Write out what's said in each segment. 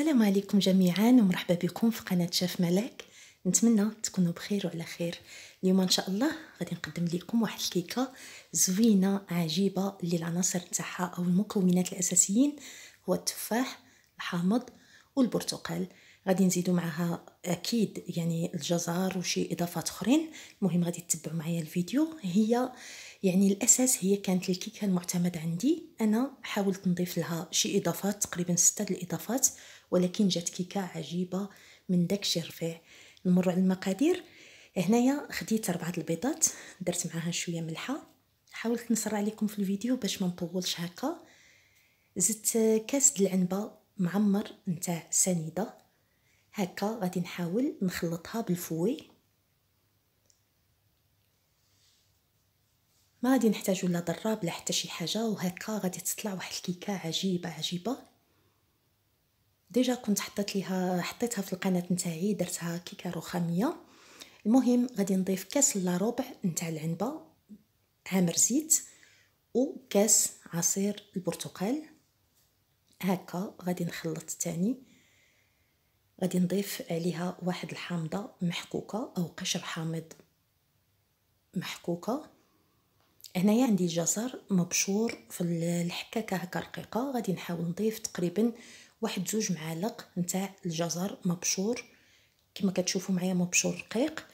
السلام عليكم جميعا ومرحبا بكم في قناة شاف ملاك نتمنى تكونوا بخير وعلى خير اليوم ان شاء الله غادي نقدم لكم واحد الكيكه زوينه عجيبه اللي العناصر تاعها او المكونات الاساسيين هو التفاح الحامض والبرتقال غادي نزيدو معها اكيد يعني الجزر وشي اضافات اخرين المهم غادي تتبعوا معايا الفيديو هي يعني الاساس هي كانت الكيكه المعتمد عندي انا حاولت نضيف لها شي اضافات تقريبا ستة الاضافات ولكن جات كيكه عجيبه من داكشي رفيع نمر على المقادير هنايا خديت اربعه البيضات درت معاها شويه ملحه حاولت نسرع عليكم في الفيديو باش ما نطولش هكا زدت كاس د العنبه معمر نتاع سنيده هكا غادي نحاول نخلطها بالفوي ما غادي نحتاجو لا ضراب لا حتى شي حاجه وهكا غادي تطلع واحد الكيكه عجيبه عجيبه ديجا كنت حطيت ليها حطيتها في القناه نتاعي درتها كيكه رخاميه المهم غادي نضيف كاس لا ربع نتاع العنبه عامر زيت وكاس عصير البرتقال هكا غادي نخلط تاني غادي نضيف عليها واحد الحامضه محكوكه او قشر حامض محكوكه هنايا عندي جزر مبشور في الحكاكه هكا رقيقه غادي نحاول نضيف تقريبا واحد زوج معالق نتاع الجزر مبشور كما كتشوفوا معايا مبشور رقيق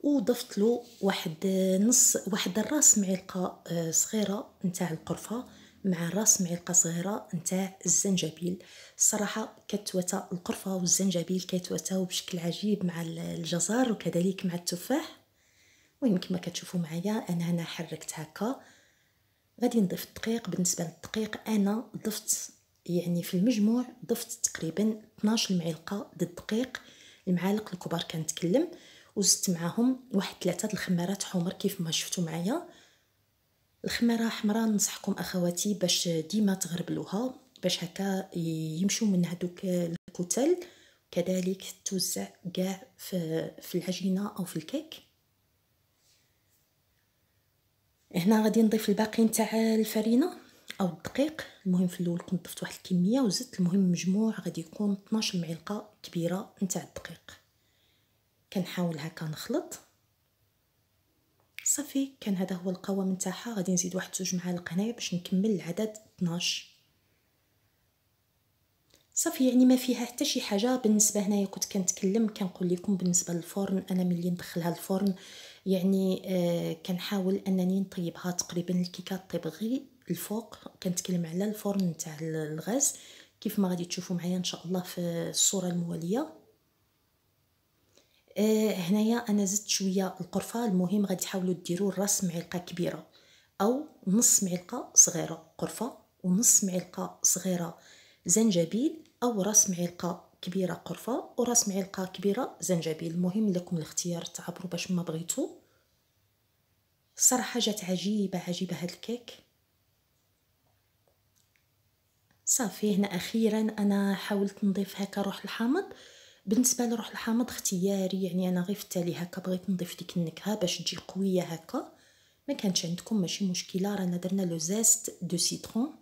وضفت له واحد نص واحد الراس معلقه آه، صغيره نتاع القرفه مع راس معلقه صغيره نتاع الزنجبيل الصراحه كتواتى القرفه والزنجبيل كيتواتاو بشكل عجيب مع الجزر وكذلك مع التفاح المهم كما كتشوفوا معايا انا هنا حركت هكا غادي نضيف الدقيق بالنسبه للدقيق انا ضفت يعني في المجموع ضفت تقريبا 12 معلقه د الدقيق المعالق الكبار كنتكلم وزدت معاهم واحد ثلاثه الخمارات حمر كيف ما شفتوا معايا الخماره حمراء ننصحكم اخواتي باش ديما تغربلوها باش هكا يمشوا من هدوك الكتل كذلك توزع كاع في العجينه او في الكيك هنا غادي نضيف الباقي نتاع الفرينه او الدقيق المهم في الاول ضفت واحد الكميه وزدت المهم مجموع غادي يكون 12 معلقه كبيره نتاع الدقيق كنحاول هكا نخلط صافي كان هذا هو القوام نتاعها غادي نزيد واحد جوج معالق هنايا باش نكمل العدد 12 صافي يعني ما فيها حتى شي حاجه بالنسبه هنايا كنت كنتكلم كنقول لكم بالنسبه للفرن انا ملي ندخلها الفرن يعني آه كنحاول انني نطيبها تقريبا الكيكه طيب غير الفوق كنتكلم على الفرن نتاع الغاز كيف ما غادي تشوفوا معايا ان شاء الله في الصوره المواليه آه هنايا انا زدت شويه القرفه المهم غادي تحاولوا ديروا راس معلقه كبيره او نص معلقه صغيره قرفه ونص معلقه صغيره زنجبيل او راس معلقه كبيره قرفه وراس معلقه كبيره زنجبيل المهم لكم الاختيار تعبروا باش ما بغيتو صراحه جات عجيبه عجيبه هاد الكيك صافي هنا اخيرا انا حاولت نضيف هكا روح الحامض بالنسبه لروح الحامض اختياري يعني انا غير في التالي هكا بغيت نضيف ديك النكهه باش تجي قويه هكا ما كانتش عندكم ماشي مشكله رانا درنا لو زيست دو سيترون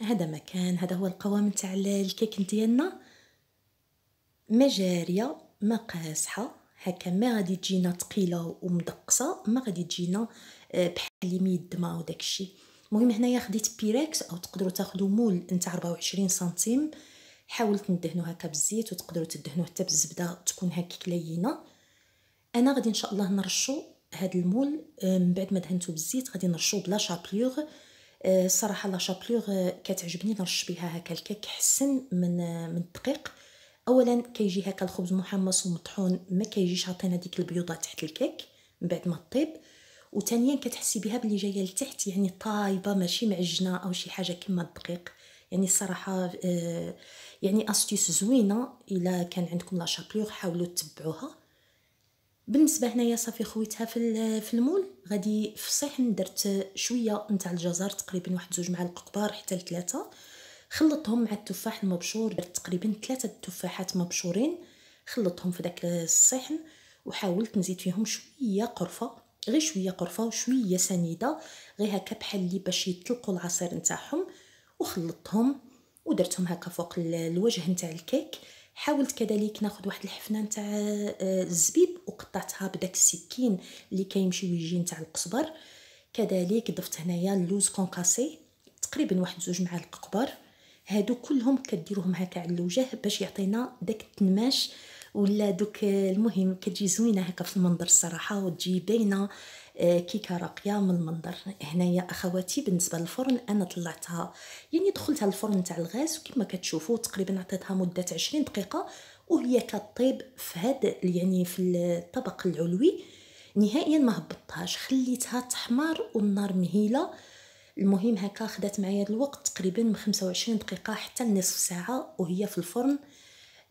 هذا مكان هذا هو القوام تاع الكيك ديالنا ما جاريه ما قاسحه هكا ما غادي تجينا ثقيله ومدقصه ما غادي تجينا آه، بحال اللي ميدما وداك الشيء المهم هنايا خديت بيريكس او تقدروا تاخذوا مول نتاع 24 سنتيم حاولت ندهنو هكا بالزيت وتقدروا تدهنوه حتى بالزبده تكون هكاك لينه انا غادي ان شاء الله نرشو هاد المول من بعد ما دهنتو بالزيت غادي نرشو بلا شابلوغ الصراحه لا شابلوغ كتعجبني نرش بها هكا الكيك حسن من من الدقيق اولا كيجي هكا الخبز محمص ومطحون ما كيجيش عطينا ديك البيوضه تحت الكيك من بعد ما طيب وثانيا كتحسي بها بلي جايه لتحت يعني طايبه ماشي معجنه او شي حاجه كما الدقيق يعني الصراحه آه يعني استيس زوينه الا كان عندكم لا شابلور حاولوا تتبعوها بالنسبه هنايا صافي خويتها في في المول غادي في الصحن درت شويه نتاع الجزر تقريبا واحد زوج معالق كبار حتى لثلاثه خلطهم مع التفاح المبشور درت تقريبا ثلاثه تفاحات مبشورين خلطهم في داك الصحن وحاولت نزيد فيهم شويه قرفه غير شويه قرفه وشويه سنيده غير هكا بحال اللي باش يطلقوا العصير نتاعهم وخلطتهم ودرتهم هكا فوق الوجه نتاع الكيك حاولت كذلك ناخذ واحد الحفنه نتاع آه، الزبيب وقطعتها بداك السكين اللي كيمشي ويجي نتاع القزبر كذلك ضفت هنايا اللوز كونكاسي تقريبا واحد زوج معالق كبار هادو كلهم كديروهم هكا على الوجه باش يعطينا داك التنماش ولا دوك المهم كتجي زوينه هكا في المنظر الصراحه وتجي باينه آه، كيكه راقيه من المنظر هنايا اخواتي بالنسبه للفرن انا طلعتها يعني دخلتها الفرن تاع الغاز وكما كتشوفوا تقريبا عطيتها مده 20 دقيقه وهي كطيب في هذا يعني في الطبق العلوي نهائيا ما هبطتهاش خليتها تحمر والنار مهيله المهم هكا خدات معايا الوقت تقريبا من 25 دقيقه حتى لنصف ساعه وهي في الفرن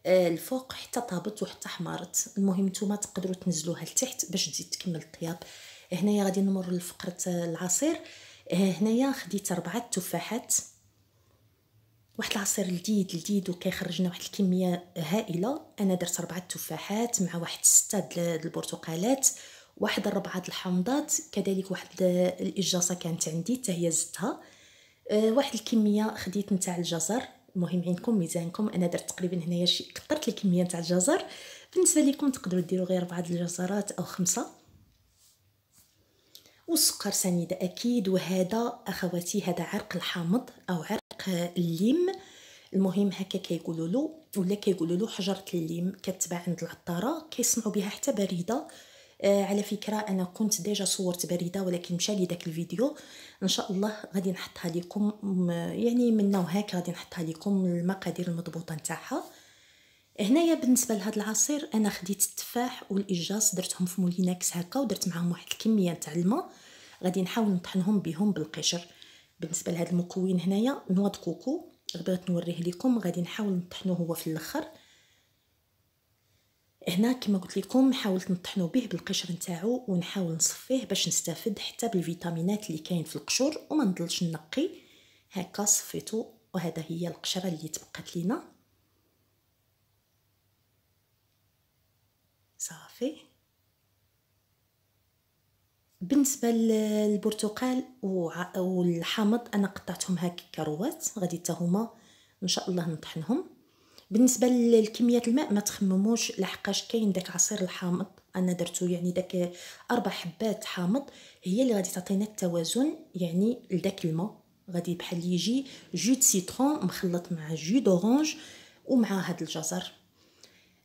آه، الفوق حتى طابت وحتى حمرت المهم نتوما تقدروا تنزلوها لتحت باش تزيد تكمل الطياب هنايا غادي نمر لفقره العصير آه، هنايا خديت اربعه تفاحات واحد العصير لذيذ لذيذ وكيخرجنا واحد الكميه هائله انا درت اربعه تفاحات مع واحد سته البرتقالات واحد الربعه الحامضات كذلك واحد الاجاصه كانت عندي حتى هي زدتها آه، واحد الكميه خديت نتاع الجزر المهم عندكم ميزانكم انا درت تقريبا هنايا شي كثرت الكميه نتاع الجزر بالنسبه ليكم تقدروا ديروا غير بعض الجزرات او خمسه والسكر سنيده اكيد وهذا اخواتي هذا عرق الحامض او عرق الليم المهم هكا كيقولوا له ولا كيقولوا له حجره الليم كتباع عند العطاره كيصنعوا بها حتى بريده آه على فكره انا كنت ديجا صورت بريده ولكن مشى لي داك الفيديو ان شاء الله غادي نحطها لكم يعني منا وهاك غادي نحطها لكم المقادير المضبوطه نتاعها هنايا بالنسبه لهاد العصير انا خديت التفاح والإجاص درتهم في موليناكس هكا ودرت معاهم واحد الكميه نتاع الماء غادي نحاول نطحنهم بهم بالقشر بالنسبه لهاد المكون هنايا نوض كوكو بغيت نوريه لكم غادي نحاول نطحنو هو في الاخر هنا كما قلت لكم حاولت نطحنو به بالقشر نتاعو ونحاول نصفيه باش نستافد حتى بالفيتامينات اللي كاين في القشور وما نضلش نقي هكا صفيتو وهذا هي القشره اللي تبقات لينا صافي بالنسبه للبرتقال والحامض انا قطعتهم هكا كروات غادي حتى هما ان شاء الله نطحنهم بالنسبه لكميات الماء ما تخمموش لحقاش كاين داك عصير الحامض انا درتو يعني داك اربع حبات حامض هي اللي غادي تعطينا التوازن يعني لداك الماء غادي بحال يجي جو سيترون مخلط مع جو دورانج ومع هاد الجزر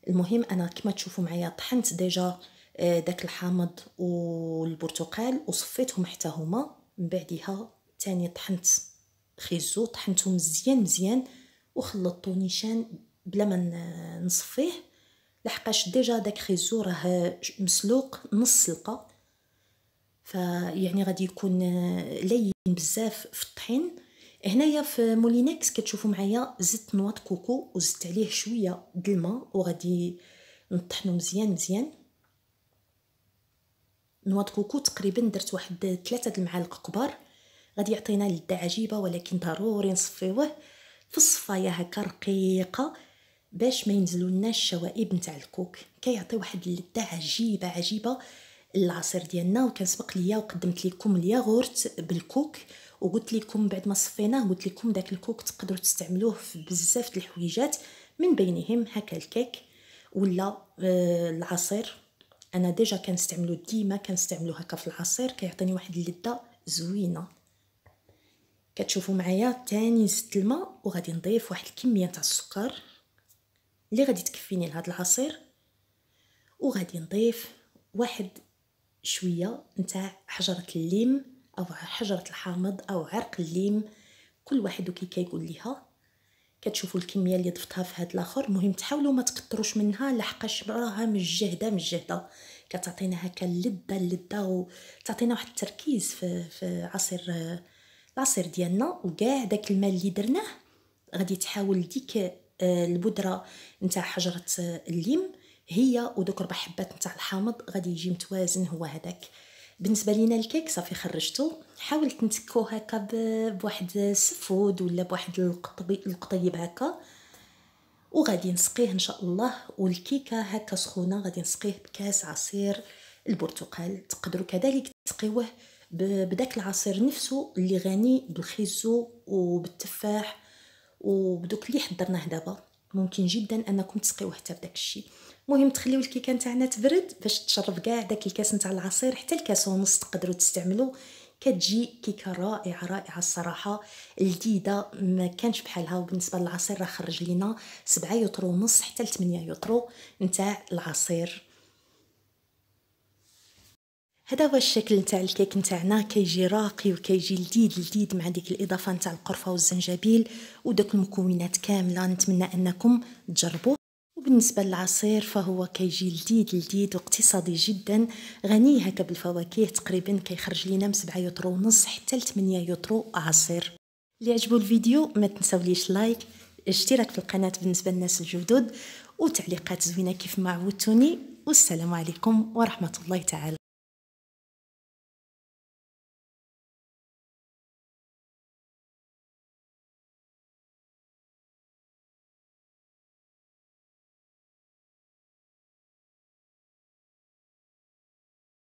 المهم انا كما تشوفوا معايا طحنت ديجا آه، داك الحامض والبرتقال وصفيتهم حتى هما من بعدها تاني طحنت خيزو طحنتهم مزيان مزيان وخلطته نيشان بلا ما نصفيه لحقاش ديجا داك خيزو راه مسلوق نص سلقه فيعني غادي يكون لين بزاف في الطحين هنايا في مولينكس كتشوفوا معايا زدت نواط كوكو وزدت عليه شويه د الماء وغادي نطحنو مزيان مزيان نواط كوكو تقريبا درت واحد ثلاثة المعالق كبار غادي يعطينا لذة عجيبه ولكن ضروري نصفيوه في الصفايه هكا رقيقه باش ما لنا الشوائب نتاع الكوك كيعطي واحد اللذه عجيبه عجيبه العصير ديالنا وكان سبق ليا وقدمت لكم الياغورت بالكوك وقلت لكم بعد ما صفيناه قلت لكم داك الكوك تقدروا تستعملوه في بزاف د الحويجات من بينهم هكا الكيك ولا آه، العصير انا ديجا كنستعملو ديما كنستعملو هكا في العصير كيعطيني واحد اللذه زوينه كتشوفوا معايا تاني زدت الماء وغادي نضيف واحد الكميه تاع السكر اللي غادي تكفيني لهاد العصير وغادي نضيف واحد شويه نتاع حجره الليم او حجره الحامض او عرق الليم كل واحد وكي كيقول ليها كتشوفوا الكميه اللي ضفتها في هاد الاخر مهم تحاولوا ما تقطروش منها لحقاش راها مجهده مجهده كتعطينا هكا اللذه اللذه وتعطينا واحد التركيز في في عصير العصير ديالنا وكاع داك الماء اللي درناه غادي تحاول ديك آه، البودره نتاع حجره آه، الليم هي ودوك ربع حبات نتاع الحامض غادي يجي متوازن هو هذاك بالنسبه لينا الكيك صافي خرجته حاولت نتكو هكا بواحد السفود ولا بواحد القطيب هكا وغادي نسقيه ان شاء الله والكيكه هكا سخونه غادي نسقيه بكاس عصير البرتقال تقدروا كذلك تسقيوه بداك العصير نفسه اللي غني بالخيزو وبالتفاح وبدوك اللي حضرناه دابا ممكن جدا انكم تسقيوه حتى بداك الشيء المهم تخليو الكيكه نتاعنا تبرد باش تشرب كاع داك الكاس نتاع العصير حتى الكاس ونص تقدروا تستعملوا كتجي كيكه رائعه رائعه الصراحه لذيذه ما كانش بحالها وبالنسبه للعصير راه خرج لينا 7 يوترو ونص حتى 8 يوترو نتاع العصير هذا هو الشكل نتاع الكيك نتاعنا كيجي راقي وكيجي لذيذ لذيذ مع ديك الاضافه نتاع القرفه والزنجبيل ودوك المكونات كامله نتمنى انكم تجربوه وبالنسبه للعصير فهو كيجي لذيذ لذيذ واقتصادي جدا غني هكا بالفواكه تقريبا كيخرج لينا من 7 يوترو ونص حتى ل 8 يوترو عصير اللي عجبو الفيديو ما تنساوليش لايك اشتراك في القناه بالنسبه للناس الجدد وتعليقات زوينه كيف ما عودتوني والسلام عليكم ورحمه الله تعالى